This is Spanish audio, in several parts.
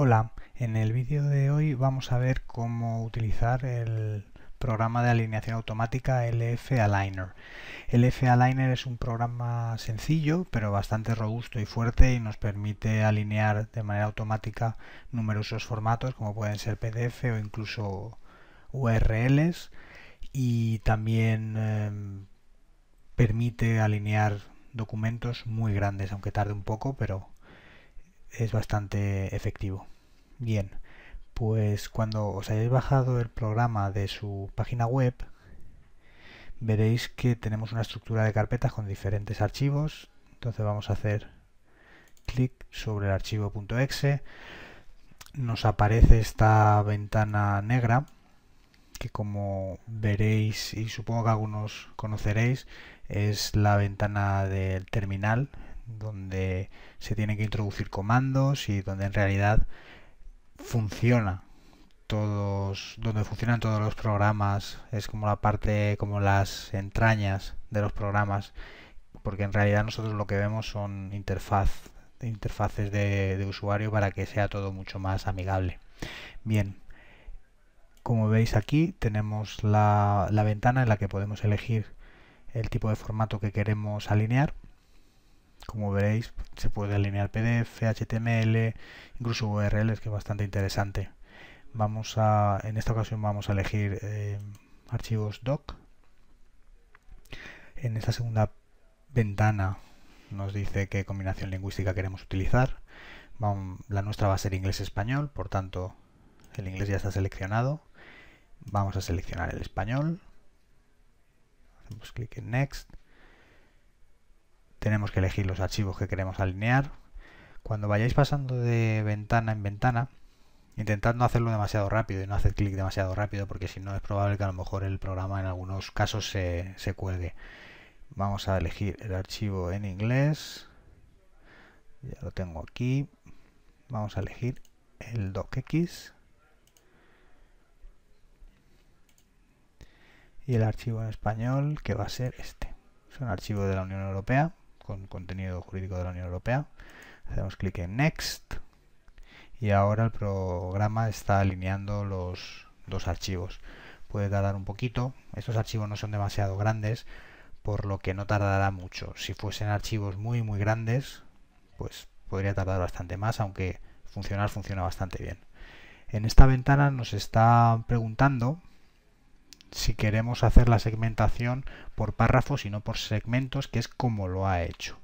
Hola, en el vídeo de hoy vamos a ver cómo utilizar el programa de alineación automática LF Aligner. LF Aligner es un programa sencillo pero bastante robusto y fuerte y nos permite alinear de manera automática numerosos formatos como pueden ser PDF o incluso URLs y también em, permite alinear documentos muy grandes, aunque tarde un poco, pero es bastante efectivo. Bien, pues cuando os hayáis bajado el programa de su página web, veréis que tenemos una estructura de carpetas con diferentes archivos. Entonces vamos a hacer clic sobre el archivo.exe. Nos aparece esta ventana negra que como veréis y supongo que algunos conoceréis es la ventana del terminal donde se tienen que introducir comandos y donde en realidad funciona todos donde funcionan todos los programas es como la parte como las entrañas de los programas porque en realidad nosotros lo que vemos son interfaz interfaces de, usuario para que sea todo mucho más amigable bien como veis aquí tenemos la ventana en la que podemos elegir el tipo de formato que queremos alinear como veréis, se puede alinear PDF, HTML, incluso URLs, que es bastante interesante. Vamos a, en esta ocasión vamos a elegir eh, archivos doc. En esta segunda ventana nos dice qué combinación lingüística queremos utilizar. la nuestra va a ser inglés-español, por tanto el inglés ya está seleccionado. Vamos a seleccionar el español. Hacemos clic en Next tenemos que elegir los archivos que queremos alinear. Cuando vayáis pasando de ventana en ventana, intentad no hacerlo demasiado rápido y no hacer clic demasiado rápido porque si no es probable que a lo mejor el programa en algunos casos se, se cuelgue. Vamos a elegir el archivo en inglés. Ya lo tengo aquí. Vamos a elegir el docx. Y el archivo en español que va a ser este. Es un archivo de la Unión Europea con contenido jurídico de la Unión Europea. Hacemos clic en Next y ahora el programa está alineando los dos archivos. Puede tardar un poquito, estos archivos no son demasiado grandes, por lo que no tardará mucho. Si fuesen archivos muy muy grandes, pues podría tardar bastante más, aunque funcionar funciona bastante bien. En esta ventana nos está preguntando si queremos hacer la segmentación por párrafos y no por segmentos, que es como lo ha hecho.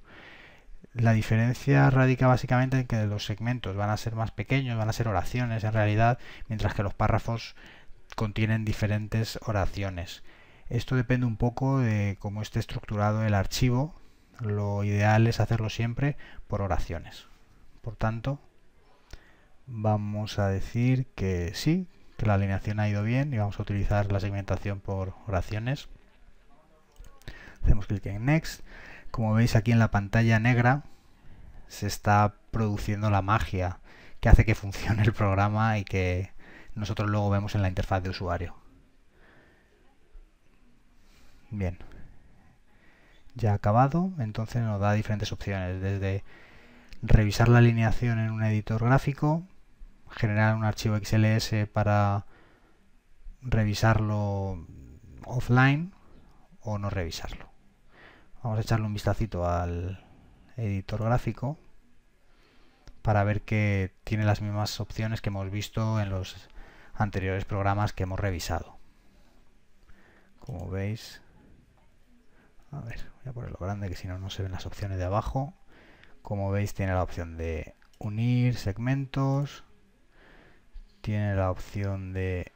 La diferencia radica básicamente en que los segmentos van a ser más pequeños, van a ser oraciones en realidad, mientras que los párrafos contienen diferentes oraciones. Esto depende un poco de cómo esté estructurado el archivo. Lo ideal es hacerlo siempre por oraciones. Por tanto, vamos a decir que sí, la alineación ha ido bien y vamos a utilizar la segmentación por oraciones. Hacemos clic en Next. Como veis aquí en la pantalla negra se está produciendo la magia que hace que funcione el programa y que nosotros luego vemos en la interfaz de usuario. Bien, ya acabado, entonces nos da diferentes opciones, desde revisar la alineación en un editor gráfico, generar un archivo XLS para revisarlo offline o no revisarlo. Vamos a echarle un vistacito al editor gráfico para ver que tiene las mismas opciones que hemos visto en los anteriores programas que hemos revisado. Como veis, a ver, voy a ponerlo grande que si no no se ven las opciones de abajo. Como veis tiene la opción de unir segmentos, tiene la opción de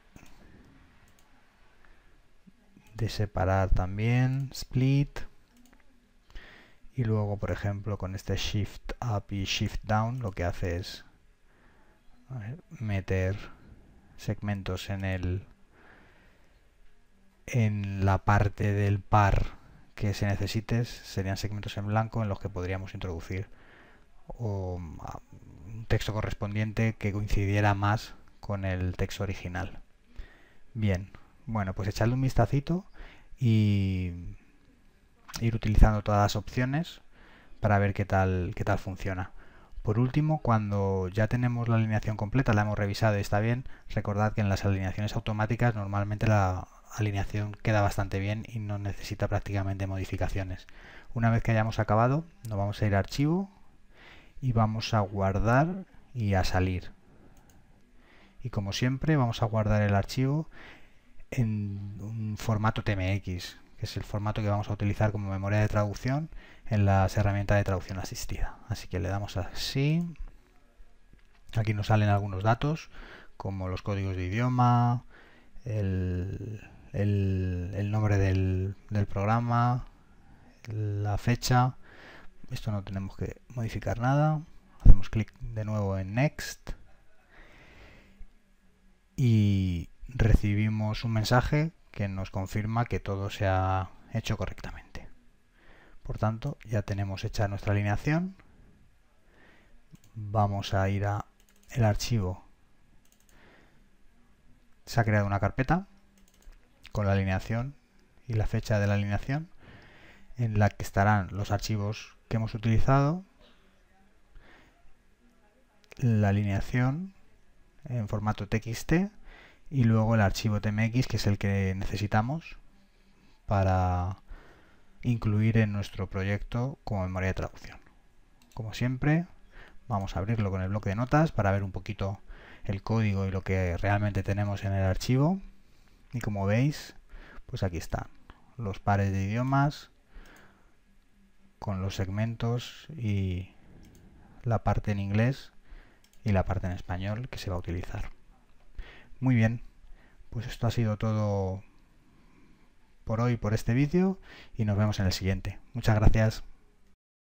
de separar también split y luego por ejemplo con este shift up y shift down lo que hace es meter segmentos en el en la parte del par que se necesite serían segmentos en blanco en los que podríamos introducir um, un texto correspondiente que coincidiera más con el texto original. Bien, bueno, pues echarle un vistacito y ir utilizando todas las opciones para ver qué tal, qué tal funciona. Por último, cuando ya tenemos la alineación completa, la hemos revisado y está bien, recordad que en las alineaciones automáticas normalmente la alineación queda bastante bien y no necesita prácticamente modificaciones. Una vez que hayamos acabado, nos vamos a ir a archivo y vamos a guardar y a salir y como siempre vamos a guardar el archivo en un formato TMX, que es el formato que vamos a utilizar como memoria de traducción en las herramientas de traducción asistida. Así que le damos a así. Aquí nos salen algunos datos, como los códigos de idioma, el, nombre del programa, la fecha. Esto no tenemos que modificar nada. Hacemos clic de nuevo en Next y recibimos un mensaje que nos confirma que todo se ha hecho correctamente. Por tanto, ya tenemos hecha nuestra alineación. Vamos a ir a el archivo. Se ha creado una carpeta con la alineación y la fecha de la alineación en la que estarán los archivos que hemos utilizado, la alineación en formato txt y luego el archivo tmx que es el que necesitamos para incluir en nuestro proyecto como memoria de traducción. Como siempre, vamos a abrirlo con el bloque de notas para ver un poquito el código y lo que realmente tenemos en el archivo. Y como veis, pues aquí están los pares de idiomas con los segmentos y la parte en inglés y la parte en español que se va a utilizar. Muy bien, pues esto ha sido todo por hoy, por este vídeo, y nos vemos en el siguiente. Muchas gracias.